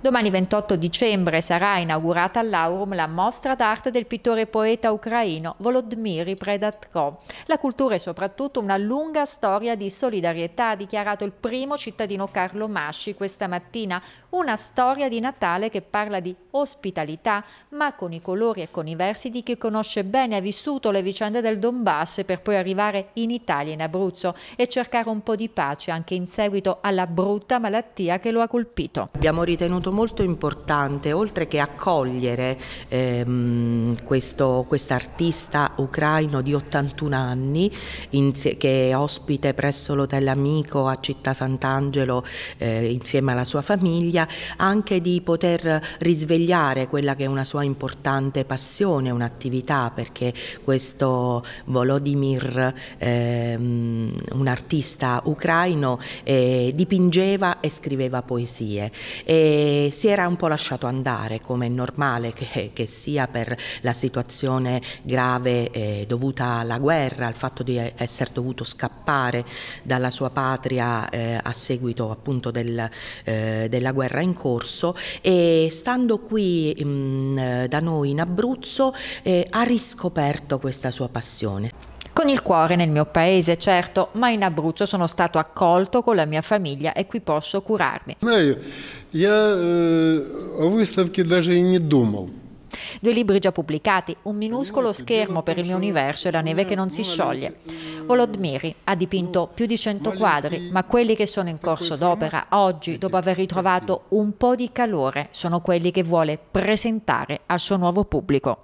Domani 28 dicembre sarà inaugurata all'Aurum la mostra d'arte del pittore e poeta ucraino Volodymyr Predatko. La cultura è soprattutto una lunga storia di solidarietà, ha dichiarato il primo cittadino Carlo Masci questa mattina. Una storia di Natale che parla di ospitalità, ma con i colori e con i versi di chi conosce bene, ha vissuto le vicende del Donbass per poi arrivare in Italia, in Abruzzo, e cercare un po' di pace anche in seguito alla brutta malattia che lo ha colpito. Abbiamo ritenuto molto molto importante, oltre che accogliere ehm, questo artista ucraino di 81 anni in, che è ospite presso l'Hotel Amico a Città Sant'Angelo eh, insieme alla sua famiglia, anche di poter risvegliare quella che è una sua importante passione, un'attività, perché questo Volodymyr, ehm, un artista ucraino, eh, dipingeva e scriveva poesie. E si era un po' lasciato andare, come è normale che, che sia per la situazione grave eh, dovuta alla guerra, al fatto di essere dovuto scappare dalla sua patria eh, a seguito appunto del, eh, della guerra in corso e stando qui mh, mm, da noi in Abruzzo eh, ha riscoperto questa sua passione. Con il cuore nel mio paese, certo, ma in Abruzzo sono stato accolto con la mia famiglia e qui posso curarmi. Знаю, я э, о выставке даже и не думал. Due libri già pubblicati, un minuscolo schermo per il mio universo e la neve che non si scioglie. Volodmiri ha dipinto più di 100 quadri, ma quelli che sono in corso d'opera oggi, dopo aver ritrovato un po' di calore, sono quelli che vuole presentare al suo nuovo pubblico.